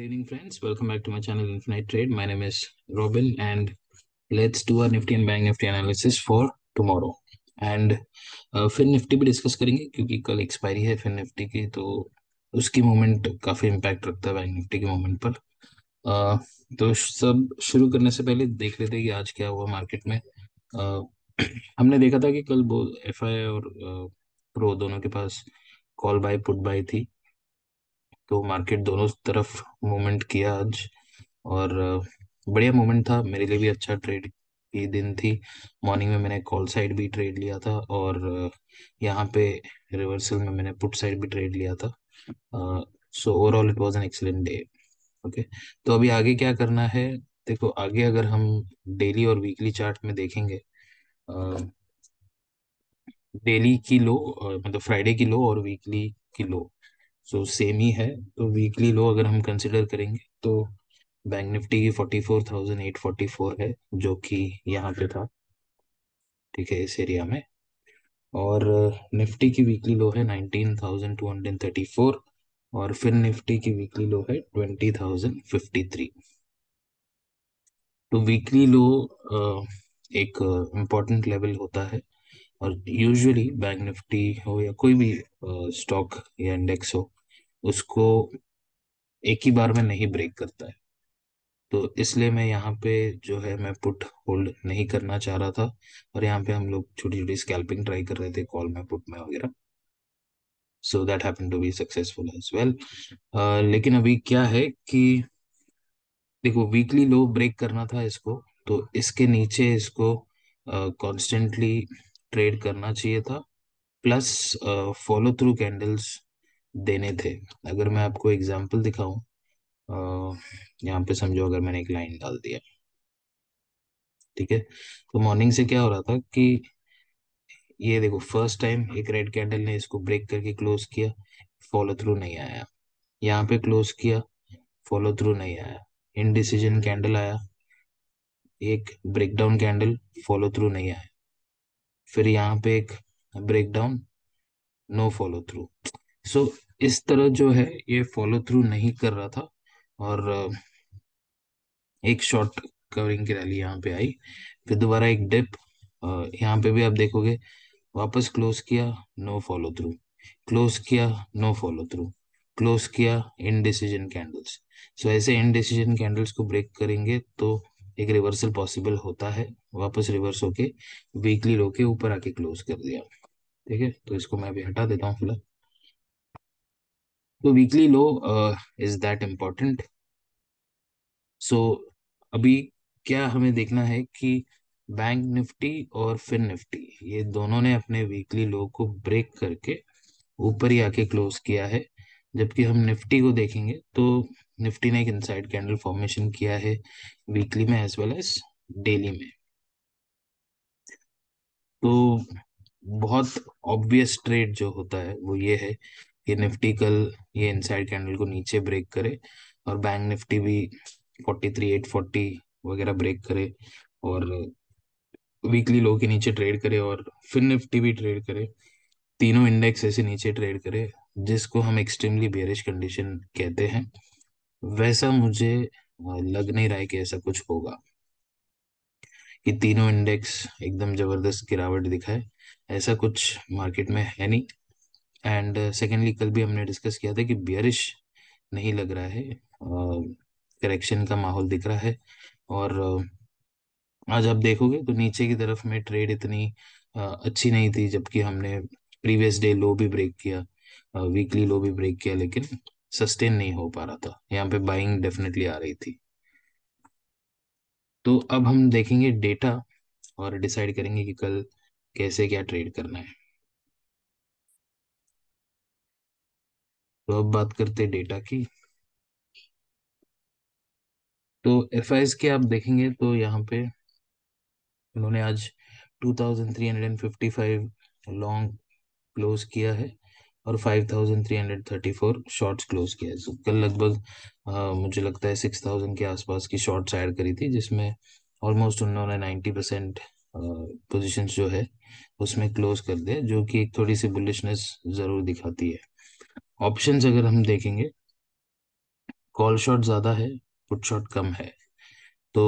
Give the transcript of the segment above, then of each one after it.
Trading friends. Welcome back to my channel, Infinite Trade. My name is Robin, and let's do our Nifty and Bank Nifty analysis for tomorrow. And uh, फिर Nifty भी discuss करेंगे क्योंकि कल expiry है फिर Nifty की तो उसकी मूवमेंट काफ़ी impact रखता है Bank Nifty के मूवमेंट पर uh, तो सब शुरू करने से पहले देख लेते हैं कि आज क्या हुआ market में uh, हमने देखा था कि कल एफ और Pro दोनों के पास call buy put buy थी तो मार्केट दोनों तरफ मूवमेंट किया आज और बढ़िया मूवमेंट था मेरे लिए भी अच्छा ट्रेड की दिन थी मॉर्निंग में मैंने कॉल साइड भी ट्रेड लिया था और यहाँ पे रिवर्सल में मैंने पुट साइड भी ट्रेड लिया था so overall it was an excellent day okay तो अभी आगे क्या करना है देखो आगे अगर हम डेली और वीकली चार्ट में देखेंगे डेली की लो मतलब फ्राइडे की लो और वीकली की लो सो सेम ही है तो वीकली लो अगर हम कंसिडर करेंगे तो बैंक निफ्टी की forty four thousand eight forty four है जो कि यहाँ पे था ठीक है इस एरिया में और निफ्टी uh, की वीकली लो है nineteen thousand two hundred thirty four और फिर निफ्टी की वीकली लो है ट्वेंटी थाउजेंड फिफ्टी थ्री तो वीकली लो uh, एक इम्पॉर्टेंट uh, लेवल होता है और यूजुअली बैंक निफ्टी हो या कोई भी स्टॉक uh, या इंडेक्स हो उसको एक ही बार में नहीं ब्रेक करता है तो इसलिए मैं यहाँ पे जो है मैं पुट होल्ड नहीं करना चाह रहा था और यहाँ पे हम लोग छोटी छोटी स्कैल्पिंग ट्राई कर रहे थे कॉल में पुट में वगैरह so that happen to be successful as well लेकिन अभी क्या है कि देखो वीकली लो ब्रेक करना था इसको तो इसके नीचे इसको कॉन्स्टेंटली uh, ट्रेड करना चाहिए था प्लस फॉलो थ्रू कैंडल्स देने थे अगर मैं आपको एग्जांपल दिखाऊं यहाँ पे समझो अगर मैंने एक लाइन डाल दिया ठीक है तो मॉर्निंग से क्या हो रहा था कि ये देखो फर्स्ट टाइम एक रेड कैंडल ने इसको ब्रेक करके क्लोज किया फॉलो थ्रू नहीं आया यहाँ पे क्लोज किया फॉलो थ्रू नहीं आया इनडिसीजन कैंडल आया एक ब्रेकडाउन कैंडल फॉलो थ्रू नहीं आया फिर यहाँ पे एक break down no follow through so इस तरह जो है ये फॉलो थ्रू नहीं कर रहा था और एक शॉर्ट कवरिंग की रैली यहाँ पे आई फिर दोबारा एक डिप यहाँ पे भी आप देखोगे वापस क्लोज किया नो फॉलो थ्रू क्लोज किया नो फॉलो थ्रू क्लोज किया इन डिसीजन कैंडल्स सो ऐसे इन डिसीजन कैंडल्स को ब्रेक करेंगे तो एक रिवर्सल पॉसिबल होता है वापस रिवर्स होके वीकली लो के ऊपर आके क्लोज कर दिया ठीक है तो इसको मैं अभी हटा देता हूँ फिलहाल तो weekly low is that important so अभी क्या हमें देखना है कि बैंक निफ्टी और फिन निफ्टी ये दोनों ने अपने वीकली लो को ब्रेक करके ऊपर ही आके क्लोज किया है जबकि हम निफ्टी को देखेंगे तो निफ्टी ने एक इनसाइड कैंडल फॉर्मेशन किया है वीकली में एज वेल एज डेली में तो बहुत ऑब्वियस ट्रेड जो होता है वो ये है कि निफ्टी कल ये इनसाइड कैंडल को नीचे ब्रेक करे और बैंक निफ्टी भी फोर्टी थ्री एट फोर्टी वगैरह ब्रेक करे और वीकली लो के नीचे ट्रेड करे और फिर निफ्टी भी ट्रेड करे तीनों इंडेक्स ऐसे नीचे ट्रेड करे जिसको हम एक्सट्रीमली बेरिश कंडीशन कहते हैं वैसा मुझे लग नहीं रहा है कि ऐसा कुछ होगा कि तीनों इंडेक्स एकदम जबरदस्त गिरावट दिखाए ऐसा कुछ मार्केट में है नहीं एंड सेकेंडली कल भी हमने डिस्कस किया था कि बियरिश नहीं लग रहा है करेक्शन का माहौल दिख रहा है और आज आप देखोगे तो नीचे की तरफ में ट्रेड इतनी अच्छी नहीं थी जबकि हमने प्रीवियस डे लो भी ब्रेक किया वीकली लो भी ब्रेक किया लेकिन सस्टेन नहीं हो पा रहा था यहाँ पे बाइंग डेफिनेटली आ रही थी तो अब हम देखेंगे डेटा और डिसाइड करेंगे कि कल कैसे क्या ट्रेड करना है तो अब बात करते डेटा की तो एफ आई के आप देखेंगे तो यहाँ पे उन्होंने आज 2355 लॉन्ग क्लोज किया है और 5334 शॉट्स क्लोज किया है कल लगभग मुझे लगता है 6000 के आसपास की शॉट्स ऐड करी थी जिसमें ऑलमोस्ट उन्होंने 90 परसेंट पोजिशन जो है उसमें क्लोज कर दिया जो कि एक थोड़ी सी बुलिशनेस ज़रूर दिखाती है ऑप्शन अगर हम देखेंगे कॉल शॉट ज़्यादा है पुट शॉट कम है तो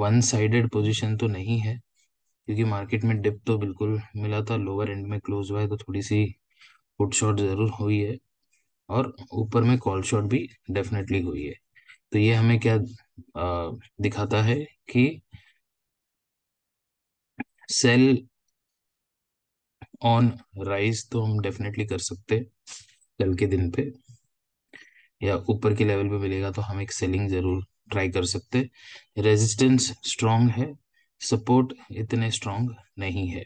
वन साइडेड पोजिशन तो नहीं है क्योंकि मार्केट में डिप तो बिल्कुल मिला था लोअर एंड में क्लोज हुआ है तो थोड़ी सी फुट शॉट ज़रूर हुई है और ऊपर में कॉल शॉट भी डेफिनेटली हुई है तो ये हमें क्या दिखाता है कि सेल ऑन राइज तो हम डेफिनेटली कर सकते कल के दिन पे या ऊपर के लेवल पे मिलेगा तो हम एक सेलिंग ज़रूर ट्राई कर सकते रेजिस्टेंस स्ट्रांग है सपोर्ट इतने स्ट्रांग नहीं है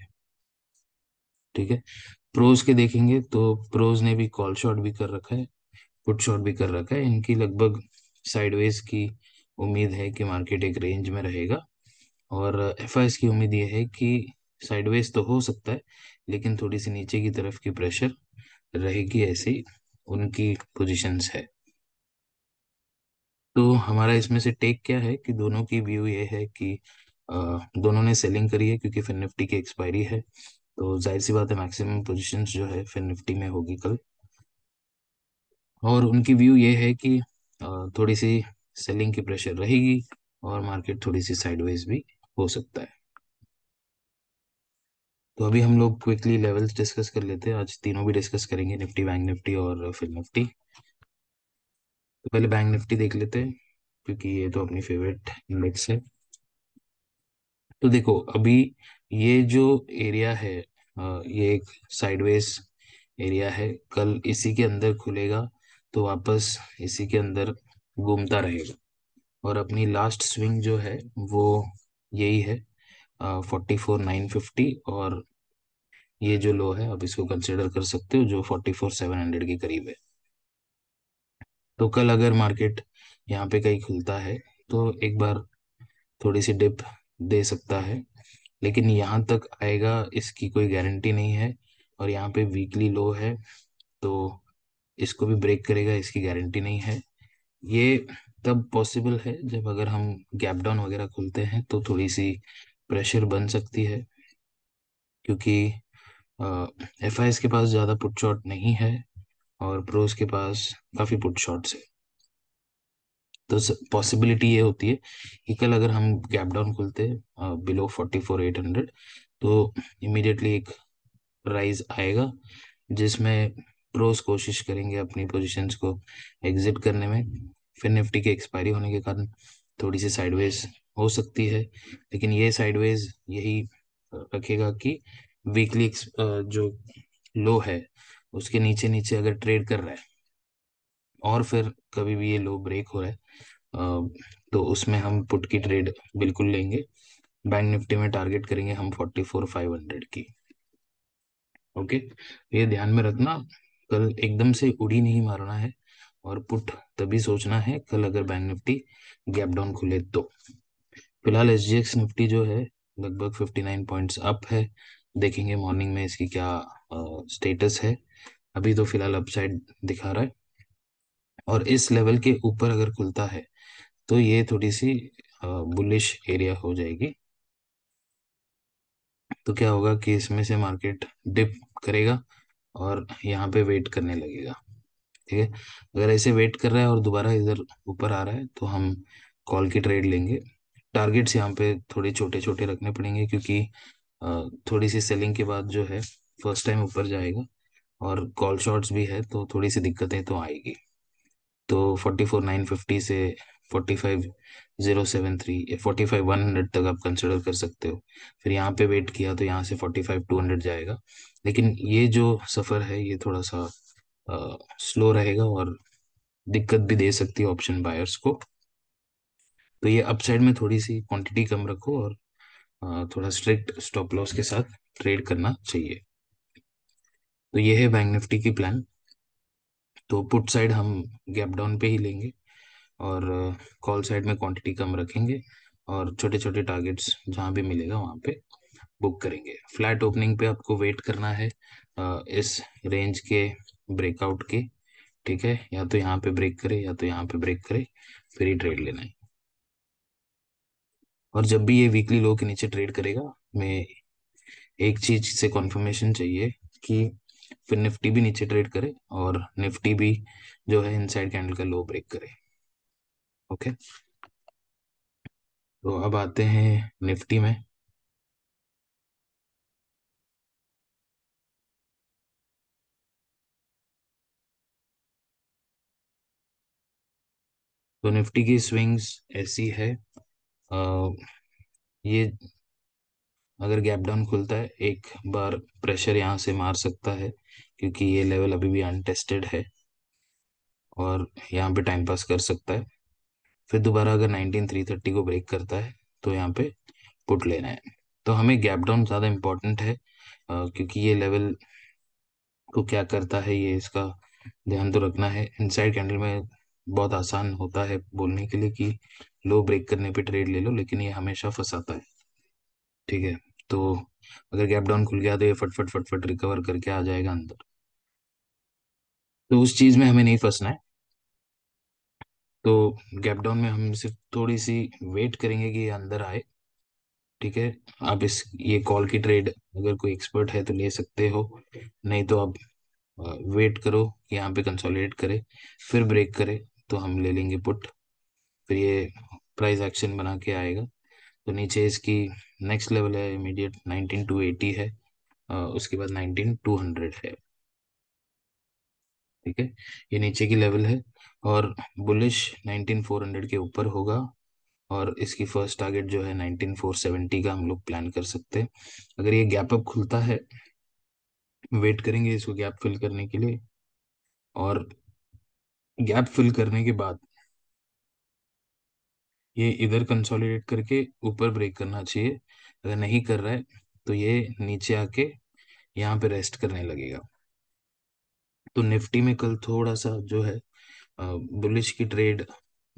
ठीक है प्रोज के देखेंगे तो प्रोज ने भी कॉल शॉट भी कर रखा है पुट शॉट भी कर रखा है इनकी लगभग साइडवेज की उम्मीद है कि मार्केट एक रेंज में रहेगा और एफ की उम्मीद ये है कि साइडवेज तो हो सकता है लेकिन थोड़ी सी नीचे की तरफ की प्रेशर रहेगी ऐसी उनकी पोजीशंस है तो हमारा इसमें से टेक क्या है कि दोनों की व्यू ये है कि आ, दोनों ने सेलिंग करी है क्योंकि फिर निफ्टी की एक्सपायरी है तो जाहिर सी बात है मैक्सिमम पोजिशन जो है फिर निफ्टी में होगी कल और उनकी व्यू ये है कि थोड़ी सी सेलिंग की प्रेशर रहेगी और मार्केट थोड़ी सी साइडवेज भी हो सकता है तो अभी हम लोग क्विकली लेवल्स डिस्कस कर लेते हैं आज तीनों भी डिस्कस करेंगे निफ्टी बैंक निफ्टी और फिर निफ्टी तो पहले बैंक निफ्टी देख लेते हैं क्योंकि ये तो अपनी फेवरेट इंडेक्स है तो देखो अभी ये जो एरिया है ये एक साइडवेज एरिया है कल इसी के अंदर खुलेगा तो वापस इसी के अंदर घूमता रहेगा और अपनी लास्ट स्विंग जो है वो यही है फोर्टी फोर नाइन फिफ्टी और ये जो लो है आप इसको कंसिडर कर सकते हो जो फोर्टी फोर सेवन हंड्रेड के करीब है तो कल अगर मार्केट यहाँ पे कहीं खुलता है तो एक बार थोड़ी सी डिप दे सकता है लेकिन यहाँ तक आएगा इसकी कोई गारंटी नहीं है और यहाँ पे वीकली लो है तो इसको भी ब्रेक करेगा इसकी गारंटी नहीं है ये तब पॉसिबल है जब अगर हम गैप डाउन वगैरह खुलते हैं तो थोड़ी सी प्रेशर बन सकती है क्योंकि एफ के पास ज़्यादा पुट शॉट नहीं है और प्रोज के पास काफ़ी पुट शॉट्स है तो पॉसिबिलिटी ये होती है कि कल अगर हम गैप डाउन खुलते हैं below forty four eight hundred तो इमीडिएटली एक राइज आएगा जिसमें प्रोस कोशिश करेंगे अपनी पोजीशंस को एग्जिट करने में फिर निफ्टी के एक्सपायरी होने के कारण थोड़ी सी साइडवेज हो सकती है लेकिन ये साइडवेज यही रखेगा कि वीकली जो लो है उसके नीचे नीचे अगर ट्रेड कर रहा है और फिर कभी भी ये लो ब्रेक हो रहा है तो उसमें हम पुट की ट्रेड बिल्कुल लेंगे बैंक निफ्टी में टारगेट करेंगे हम फोर्टी फोर फाइव हंड्रेड की ओके ये ध्यान में रखना कल एकदम से उड़ी नहीं मारना है और पुट तभी सोचना है कल अगर बैंक निफ्टी गैप डाउन खुले तो फिलहाल एस जी एक्स निफ्टी जो है लगभग फिफ्टी नाइन पॉइंट्स अप है देखेंगे मॉर्निंग में इसकी क्या स्टेटस है अभी तो फिलहाल अपसाइड दिखा रहा है और इस लेवल के ऊपर अगर खुलता है तो ये थोड़ी सी बुलिश एरिया हो जाएगी तो क्या होगा कि इसमें से मार्केट डिप करेगा और यहाँ पे वेट करने लगेगा ठीक है अगर ऐसे वेट कर रहा है और दोबारा इधर ऊपर आ रहा है तो हम कॉल की ट्रेड लेंगे टारगेट्स यहाँ पे थोड़े छोटे छोटे रखने पड़ेंगे क्योंकि थोड़ी सी सेलिंग के बाद जो है फर्स्ट टाइम ऊपर जाएगा और कॉल शॉर्ट्स भी है तो थोड़ी सी दिक्कतें तो आएगी तो फोर्टी फोर नाइन फिफ्टी से forty five zero seven three forty five one hundred तक आप कंसिडर कर सकते हो फिर यहाँ पे वेट किया तो यहाँ से फोर्टी फाइव टू हंड्रेड जाएगा लेकिन ये जो सफ़र है ये थोड़ा सा आ, स्लो रहेगा और दिक्कत भी दे सकती है ऑप्शन बायर्स को तो ये अपसाइड में थोड़ी सी क्वांटिटी कम रखो और आ, थोड़ा स्ट्रिक्ट स्टॉप लॉस के साथ ट्रेड करना चाहिए तो ये है बैंक निफ्टी की प्लान तो पुट साइड हम गैप डाउन पे ही लेंगे और कॉल uh, साइड में क्वांटिटी कम रखेंगे और छोटे छोटे टारगेट्स जहाँ भी मिलेगा वहाँ पे बुक करेंगे फ्लैट ओपनिंग पे आपको वेट करना है uh, इस रेंज के ब्रेकआउट के ठीक है या तो यहाँ पे ब्रेक करे या तो यहाँ पे ब्रेक करे फिर ही ट्रेड लेना है और जब भी ये वीकली लो के नीचे ट्रेड करेगा मैं एक चीज से कॉन्फर्मेशन चाहिए कि फिर निफ्टी भी नीचे ट्रेड करे और निफ्टी भी जो है इनसाइड कैंडल का लो ब्रेक करे ओके तो अब आते हैं निफ्टी में तो निफ्टी की स्विंग्स ऐसी है आ, ये अगर गैप डाउन खुलता है एक बार प्रेशर यहाँ से मार सकता है क्योंकि ये लेवल अभी भी अनटेस्टेड है और यहाँ पे टाइम पास कर सकता है फिर दोबारा अगर 19330 को ब्रेक करता है तो यहाँ पे पुट लेना है तो हमें गैप डाउन ज़्यादा इम्पोर्टेंट है आ, क्योंकि ये लेवल को क्या करता है ये इसका ध्यान तो रखना है इनसाइड कैंडल में बहुत आसान होता है बोलने के लिए कि लो ब्रेक करने पे ट्रेड ले लो लेकिन ये हमेशा फंसाता है ठीक है तो अगर गैप डाउन खुल गया तो ये फटफट फटफट रिकवर करके आ जाएगा अंदर तो उस चीज में हमें नहीं फंसना है तो गैप डाउन में हम सिर्फ थोड़ी सी वेट करेंगे कि ये अंदर आए ठीक है आप इस ये कॉल की ट्रेड अगर कोई एक्सपर्ट है तो ले सकते हो नहीं तो आप वेट करो यहाँ पे कंसोलिडेट करे फिर ब्रेक करे तो हम ले लेंगे पुट फिर ये प्राइस एक्शन बना के आएगा तो नीचे इसकी नेक्स्ट लेवल है इमीडिएट नाइनटीन टू एटी है उसके बाद नाइनटीन टू हंड्रेड है ठीक है ये नीचे की लेवल है और बुलिश नाइनटीन फोर हंड्रेड के ऊपर होगा और इसकी फर्स्ट टारगेट जो है नाइनटीन फोर सेवेंटी का हम लोग प्लान कर सकते हैं अगर ये गैप अप खुलता है वेट करेंगे इसको गैप फिल करने के लिए और गैप फिल करने के बाद ये इधर कंसोलिडेट करके ऊपर ब्रेक करना चाहिए अगर नहीं कर रहा है तो ये नीचे आके यहाँ पे रेस्ट करने लगेगा तो निफ्टी में कल थोड़ा सा जो है बुलिश की ट्रेड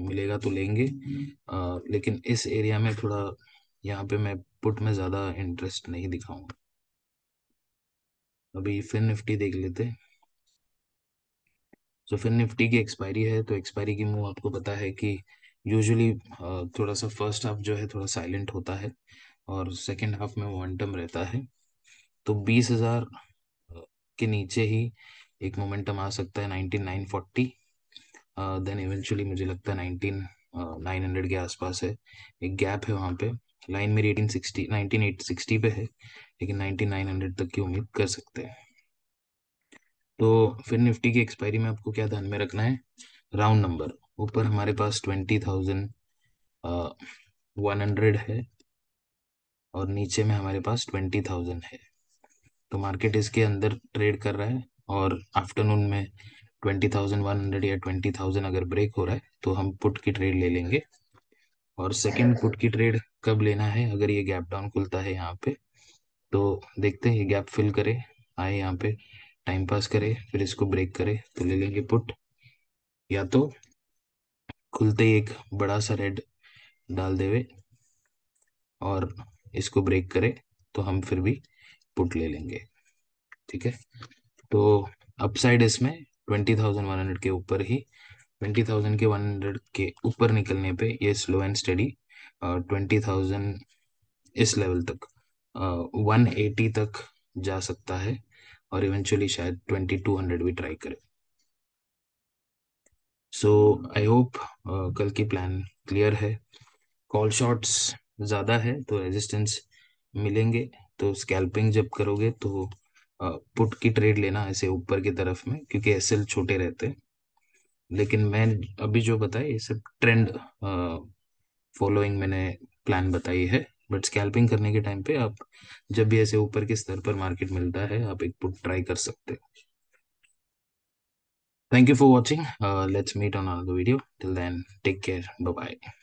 मिलेगा तो लेंगे आ, लेकिन इस एरिया में थोड़ा यहाँ पे मैं पुट में ज़्यादा इंटरेस्ट नहीं दिखाऊंगा अभी फिर निफ्टी देख लेते तो फिर निफ्टी की एक्सपायरी है तो एक्सपायरी की मूव आपको पता है कि यूजुअली थोड़ा सा फर्स्ट हाफ जो है थोड़ा साइलेंट होता है और सेकेंड हाफ में मोमेंटम रहता है तो बीस हज़ार के नीचे ही एक मोमेंटम आ सकता है nineteen nine forty then eventually मुझे लगता है नाइनटीन नाइन हंड्रेड के आसपास है एक गैप है वहाँ पे लाइन मेरी eighteen sixty nineteen eight sixty पे है लेकिन नाइनटीन नाइन हंड्रेड तक की उम्मीद कर सकते हैं तो फिर निफ्टी की एक्सपायरी में आपको क्या ध्यान में रखना है राउंड नंबर ऊपर हमारे पास ट्वेंटी थाउजेंड वन हंड्रेड है और नीचे में हमारे पास ट्वेंटी थाउजेंड है तो मार्केट इसके अंदर ट्रेड कर रहा है और आफ्टरनून में ट्वेंटी थाउजेंड वन हंड्रेड या ट्वेंटी थाउजेंड अगर ब्रेक हो रहा है तो हम पुट की ट्रेड ले लेंगे और सेकेंड पुट की ट्रेड कब लेना है अगर ये गैप डाउन खुलता है यहाँ पे तो देखते हैं ये गैप फिल करे आए यहाँ पे टाइम पास करे फिर इसको ब्रेक करे तो ले लेंगे पुट या तो खुलते ही एक बड़ा सा रेड डाल देवे और इसको ब्रेक करे तो हम फिर भी पुट ले लेंगे ठीक है तो अपसाइड इसमें ट्वेंटी थाउजेंड वन हंड्रेड के ऊपर ही ट्वेंटी थाउजेंड के वन हंड्रेड के ऊपर निकलने पे ये slow and steady twenty thousand इस लेवल तक वन एटी तक जा सकता है और इवेंचुअली शायद ट्वेंटी टू हंड्रेड भी ट्राई करें सो आई होप कल की प्लान क्लियर है कॉल शॉट्स ज़्यादा है तो रेजिस्टेंस मिलेंगे तो स्कैल्पिंग जब करोगे तो पुट uh, की ट्रेड लेना ऐसे ऊपर की तरफ में क्योंकि एस छोटे रहते हैं लेकिन मैं अभी जो बताई ये सब ट्रेंड फॉलोइंग uh, मैंने प्लान बताई है बट स्कैल्पिंग करने के टाइम पे आप जब भी ऐसे ऊपर के स्तर पर मार्केट मिलता है आप एक पुट ट्राई कर सकते हो Thank you for watching. Uh, let's meet on another video. Till then, take care. Bye-bye.